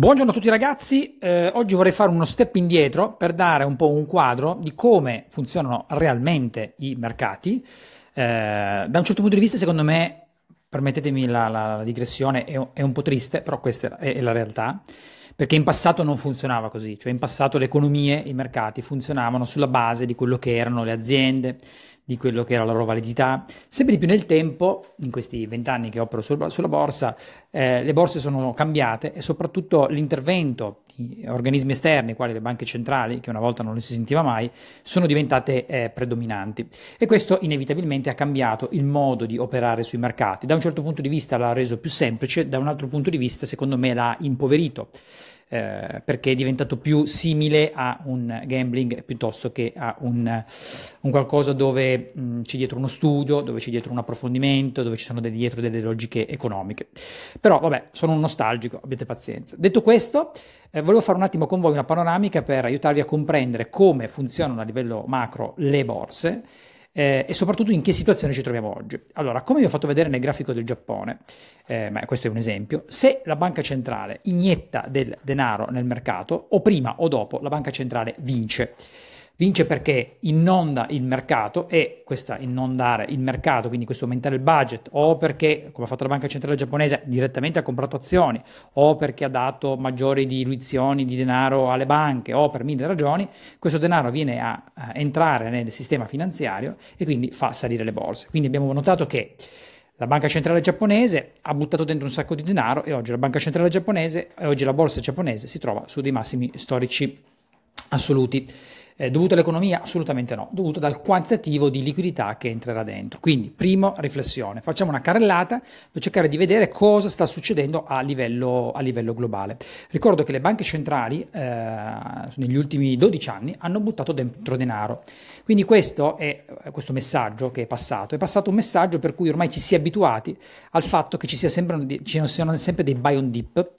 Buongiorno a tutti ragazzi, eh, oggi vorrei fare uno step indietro per dare un po' un quadro di come funzionano realmente i mercati. Eh, da un certo punto di vista, secondo me, permettetemi la, la, la digressione, è, è, un po' triste, però questa è, è, la realtà, perché in passato non funzionava così, cioè in passato le economie, i mercati funzionavano sulla base di quello che erano le aziende, di quello che era la loro validità. Sempre di più nel tempo, in questi vent'anni che opero sul, sulla borsa, eh, le borse sono cambiate e soprattutto l'intervento di organismi esterni, quali le banche centrali, che una volta non le si sentiva mai, sono diventate eh, predominanti. E questo inevitabilmente ha cambiato il modo di operare sui mercati. Da un certo punto di vista l'ha reso più semplice, da un altro punto di vista secondo me l'ha impoverito eh, perché è diventato più simile a un gambling piuttosto che a un, un qualcosa dove mh, mm, c'è dietro uno studio, dove c'è dietro un approfondimento, dove ci sono dietro delle logiche economiche. Però vabbè, sono un nostalgico, abbiate pazienza. Detto questo, eh, volevo fare un attimo con voi una panoramica per aiutarvi a comprendere come funzionano a livello macro le borse eh, e soprattutto in che situazione ci troviamo oggi. Allora, come vi ho fatto vedere nel grafico del Giappone, eh, ma questo è un esempio, se la banca centrale inietta del denaro nel mercato, o prima o dopo la banca centrale vince. Vince perché inonda il mercato e questa inondare il mercato, quindi questo aumentare il budget, o perché, come ha fatto la banca centrale giapponese, direttamente ha comprato azioni, o perché ha dato maggiori diluizioni di denaro alle banche, o per mille ragioni, questo denaro viene a, a entrare nel sistema finanziario e quindi fa salire le borse. Quindi abbiamo notato che la banca centrale giapponese ha buttato dentro un sacco di denaro e oggi la banca centrale giapponese e oggi la borsa giapponese si trova su dei massimi storici assoluti. Eh, dovuto all'economia? Assolutamente no, dovuto dal quantitativo di liquidità che entrerà dentro. Quindi, prima riflessione, facciamo una carrellata per cercare di vedere cosa sta succedendo a livello, a livello globale. Ricordo che le banche centrali eh, negli ultimi 12 anni hanno buttato dentro denaro. Quindi questo è eh, questo messaggio che è passato, è passato un messaggio per cui ormai ci si è abituati al fatto che ci, sia sempre, ci siano sempre dei buy on dip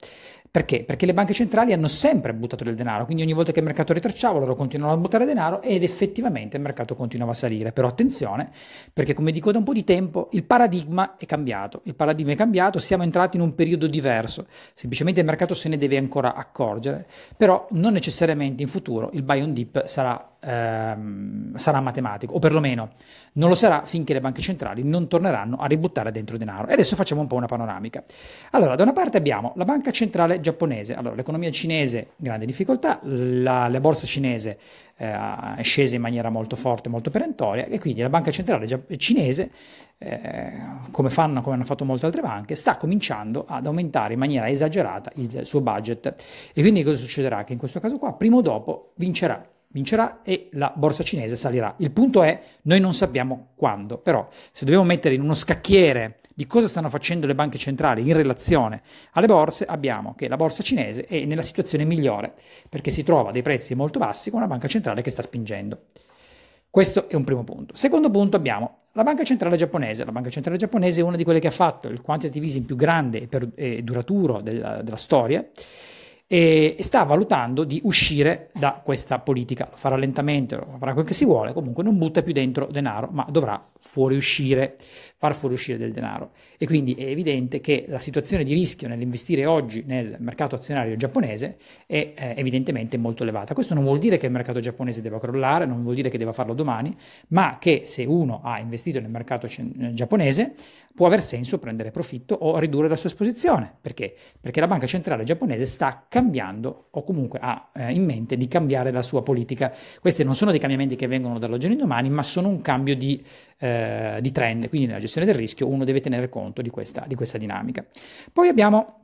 perché? Perché le banche centrali hanno sempre buttato del denaro, quindi ogni volta che il mercato retracciava loro continuavano a buttare denaro ed effettivamente il mercato continuava a salire. Però attenzione, perché come dico da un po' di tempo il paradigma è cambiato, il paradigma è cambiato, siamo entrati in un periodo diverso, semplicemente il mercato se ne deve ancora accorgere, però non necessariamente in futuro il buy on dip sarà Ehm, sarà matematico, o perlomeno non lo sarà finché le banche centrali non torneranno a ributtare dentro denaro. E adesso facciamo un po' una panoramica. Allora, da una parte abbiamo la banca centrale giapponese, allora l'economia cinese grande difficoltà, la, la borsa cinese eh, è scesa in maniera molto forte, molto perentoria, e quindi la banca centrale cinese, eh, come fanno, come hanno fatto molte altre banche, sta cominciando ad aumentare in maniera esagerata il suo budget. E quindi cosa succederà? Che in questo caso qua, prima o dopo, vincerà vincerà e la borsa cinese salirà. Il punto è, noi non sappiamo quando, però se dobbiamo mettere in uno scacchiere di cosa stanno facendo le banche centrali in relazione alle borse, abbiamo che la borsa cinese è nella situazione migliore, perché si trova a dei prezzi molto bassi con una banca centrale che sta spingendo. Questo è un primo punto. Secondo punto abbiamo la banca centrale giapponese. La banca centrale giapponese è una di quelle che ha fatto il quantitative easing più grande e, per, e duraturo della, della storia e sta valutando di uscire da questa politica. Lo farà lentamente, lo farà quel che si vuole, comunque non butta più dentro denaro, ma dovrà fuoriuscire, far fuoriuscire del denaro. E quindi è evidente che la situazione di rischio nell'investire oggi nel mercato azionario giapponese è eh, evidentemente molto elevata. Questo non vuol dire che il mercato giapponese debba crollare, non vuol dire che debba farlo domani, ma che se uno ha investito nel mercato eh, giapponese può aver senso prendere profitto o ridurre la sua esposizione. Perché? Perché la banca centrale giapponese sta cambiando o comunque ha eh, in mente di cambiare la sua politica. Questi non sono dei cambiamenti che vengono dall'oggi al domani, ma sono un cambio di... Eh, eh, di trend, quindi nella gestione del rischio uno deve tenere conto di questa, di questa dinamica. Poi abbiamo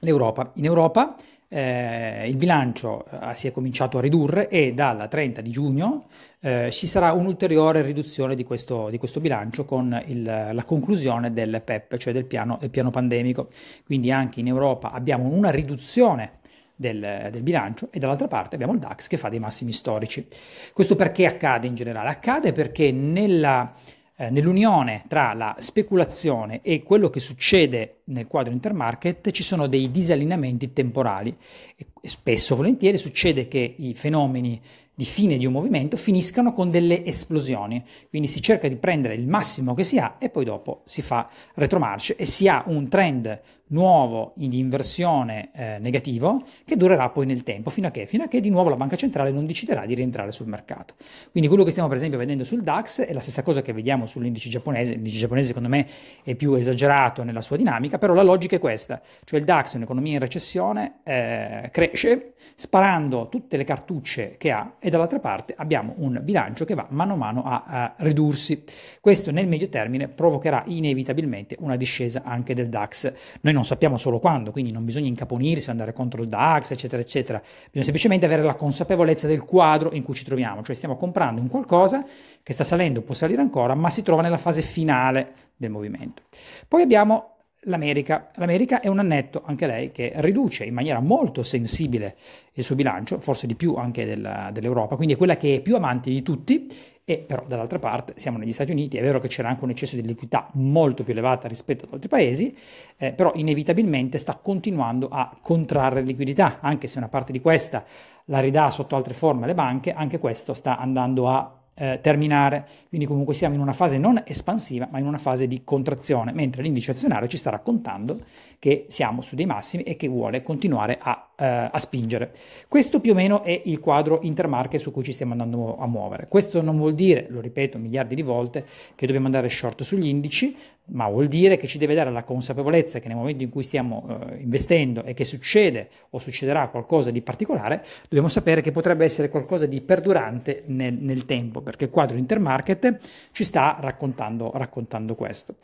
l'Europa. In Europa eh, il bilancio eh, si è cominciato a ridurre e dalla 30 di giugno eh, ci sarà un'ulteriore riduzione di questo, di questo bilancio con il, la conclusione del PEP, cioè del piano, del piano pandemico. Quindi anche in Europa abbiamo una riduzione del, del, bilancio e dall'altra parte abbiamo il DAX che fa dei massimi storici. Questo perché accade in generale? Accade perché nella, eh, nell'unione tra la speculazione e quello che succede nel quadro intermarket ci sono dei disallineamenti temporali e, e spesso volentieri succede che i fenomeni di fine di un movimento finiscano con delle esplosioni. Quindi si cerca di prendere il massimo che si ha e poi dopo si fa retromarce e si ha un trend nuovo di inversione eh, negativo che durerà poi nel tempo, fino a, che? fino a che di nuovo la banca centrale non deciderà di rientrare sul mercato. Quindi quello che stiamo per esempio vedendo sul DAX è la stessa cosa che vediamo sull'indice giapponese, l'indice giapponese secondo me è più esagerato nella sua dinamica, però la logica è questa, cioè il DAX è un'economia in recessione, eh, cresce sparando tutte le cartucce che ha e dall'altra parte abbiamo un bilancio che va mano a mano a, a ridursi. Questo nel medio termine provocherà inevitabilmente una discesa anche del DAX. Noi non non sappiamo solo quando, quindi non bisogna incaponirsi, andare contro il DAX, eccetera, eccetera. Bisogna semplicemente avere la consapevolezza del quadro in cui ci troviamo, cioè stiamo comprando un qualcosa che sta salendo, può salire ancora, ma si trova nella fase finale del movimento. Poi abbiamo l'America. L'America è un annetto, anche lei, che riduce in maniera molto sensibile il suo bilancio, forse di più anche della, dell'Europa, quindi è quella che è più avanti di tutti e però dall'altra parte siamo negli Stati Uniti, è vero che c'era anche un eccesso di liquidità molto più elevata rispetto ad altri paesi, eh, però inevitabilmente sta continuando a contrarre liquidità, anche se una parte di questa la ridà sotto altre forme alle banche, anche questo sta andando a eh, terminare, quindi comunque siamo in una fase non espansiva ma in una fase di contrazione, mentre l'indice azionario ci sta raccontando che siamo su dei massimi e che vuole continuare a eh, a spingere. Questo più o meno è il quadro intermarket su cui ci stiamo andando a muovere. Questo non vuol dire, lo ripeto miliardi di volte, che dobbiamo andare short sugli indici, ma vuol dire che ci deve dare la consapevolezza che nel momento in cui stiamo eh, investendo e che succede o succederà qualcosa di particolare, dobbiamo sapere che potrebbe essere qualcosa di perdurante nel, nel tempo, perché il quadro intermarket ci sta raccontando, raccontando questo.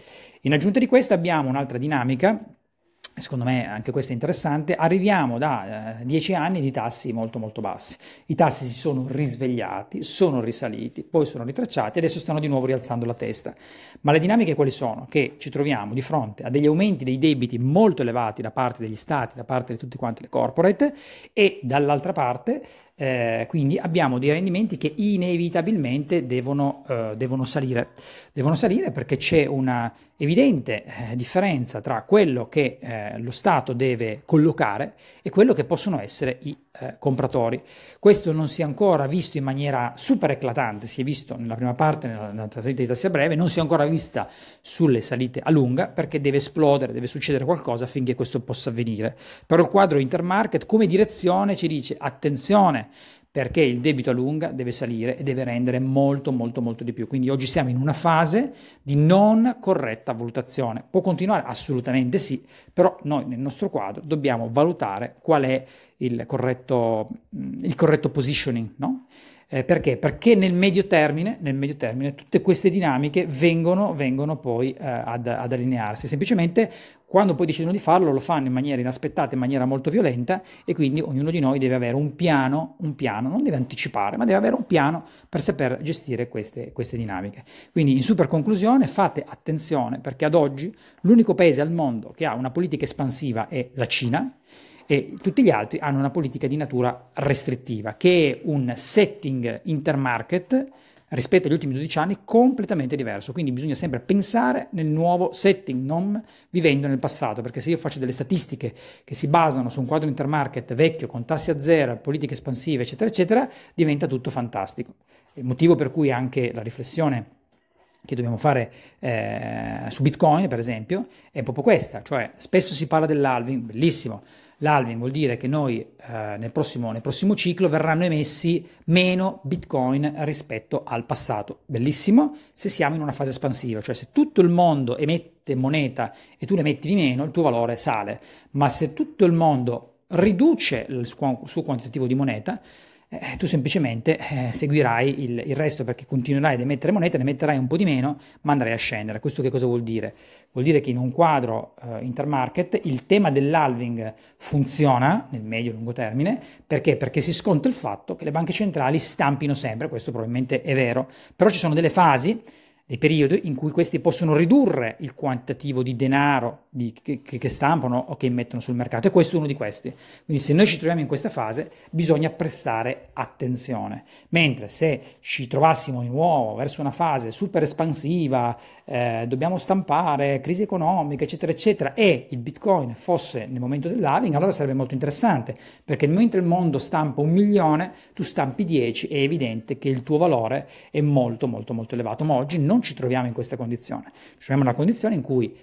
In aggiunta di questo abbiamo un'altra dinamica secondo me anche questo è interessante, arriviamo da eh, dieci anni di tassi molto molto bassi. I tassi si sono risvegliati, sono risaliti, poi sono ritracciati e adesso stanno di nuovo rialzando la testa. Ma le dinamiche quali sono? Che ci troviamo di fronte a degli aumenti dei debiti molto elevati da parte degli stati, da parte di tutte quante le corporate e dall'altra parte eh, quindi abbiamo dei rendimenti che inevitabilmente devono, eh, devono salire. Devono salire perché c'è una evidente eh, differenza tra quello che eh, lo Stato deve collocare e quello che possono essere i eh, compratori. Questo non si è ancora visto in maniera super eclatante, si è visto nella prima parte, nella, nella salita di tassi a breve, non si è ancora vista sulle salite a lunga perché deve esplodere, deve succedere qualcosa affinché questo possa avvenire. Però il quadro intermarket come direzione ci dice attenzione, perché il debito a lunga deve salire e deve rendere molto molto molto di più. Quindi oggi siamo in una fase di non corretta valutazione. Può continuare? Assolutamente sì, però noi nel nostro quadro dobbiamo valutare qual è il corretto, mm, il corretto positioning, no? Eh, perché? Perché nel medio, termine, nel medio, termine, tutte queste dinamiche vengono, vengono poi eh, ad, ad, allinearsi. Semplicemente quando poi decidono di farlo lo fanno in maniera inaspettata, in maniera molto violenta e quindi ognuno di noi deve avere un piano, un piano non deve anticipare, ma deve avere un piano per saper gestire queste, queste dinamiche. Quindi in super conclusione fate attenzione perché ad oggi l'unico paese al mondo che ha una politica espansiva è la Cina e tutti gli altri hanno una politica di natura restrittiva, che è un setting intermarket rispetto agli ultimi 12 anni completamente diverso, quindi bisogna sempre pensare nel nuovo setting, non vivendo nel passato, perché se io faccio delle statistiche che si basano su un quadro intermarket vecchio, con tassi a zero, politiche espansive, eccetera, eccetera, diventa tutto fantastico. Il motivo per cui anche la riflessione che dobbiamo fare eh, su Bitcoin, per esempio, è proprio questa, cioè spesso si parla dell'alving, bellissimo, l'alving vuol dire che noi eh, nel, prossimo, nel prossimo ciclo verranno emessi meno Bitcoin rispetto al passato, bellissimo, se siamo in una fase espansiva, cioè se tutto il mondo emette moneta e tu ne metti di meno, il tuo valore sale, ma se tutto il mondo riduce il suo, il suo quantitativo di moneta, eh, eh, tu semplicemente eh, seguirai il, il, resto perché continuerai ad emettere monete, ne metterai un po' di meno, ma andrai a scendere. Questo che cosa vuol dire? Vuol dire che in un quadro eh, intermarket il tema dell'halving funziona nel medio e lungo termine, perché? Perché si sconta il fatto che le banche centrali stampino sempre, questo probabilmente è vero, però ci sono delle fasi dei periodi in cui questi possono ridurre il quantitativo di denaro di, che, che, stampano o che mettono sul mercato e questo è uno di questi. Quindi se noi ci troviamo in questa fase bisogna prestare attenzione, mentre se ci trovassimo di nuovo verso una fase super espansiva, eh, dobbiamo stampare, crisi economica, eccetera, eccetera, e il Bitcoin fosse nel momento del halving, allora sarebbe molto interessante, perché nel momento il mondo stampa un milione, tu stampi 10, è evidente che il tuo valore è molto, molto, molto elevato, ma oggi non non ci troviamo in questa condizione, ci troviamo in una condizione in cui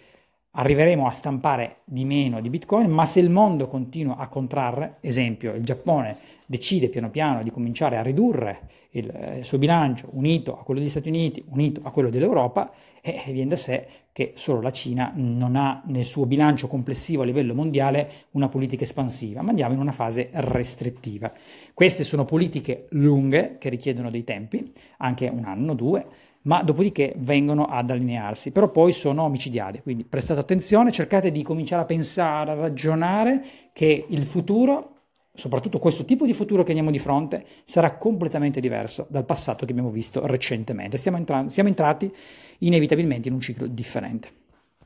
arriveremo a stampare di meno di Bitcoin, ma se il mondo continua a contrarre, esempio il Giappone decide piano piano di cominciare a ridurre il, eh, il suo bilancio unito a quello degli Stati Uniti, unito a quello dell'Europa, e eh, viene da sé che solo la Cina non ha nel suo bilancio complessivo a livello mondiale una politica espansiva, ma andiamo in una fase restrittiva. Queste sono politiche lunghe che richiedono dei tempi, anche un anno, due, ma dopodiché vengono ad allinearsi, però poi sono omicidiali, quindi prestate attenzione, cercate di cominciare a pensare, a ragionare che il futuro soprattutto questo tipo di futuro che abbiamo di fronte, sarà completamente diverso dal passato che abbiamo visto recentemente. Siamo, entra- siamo entrati inevitabilmente in un ciclo differente.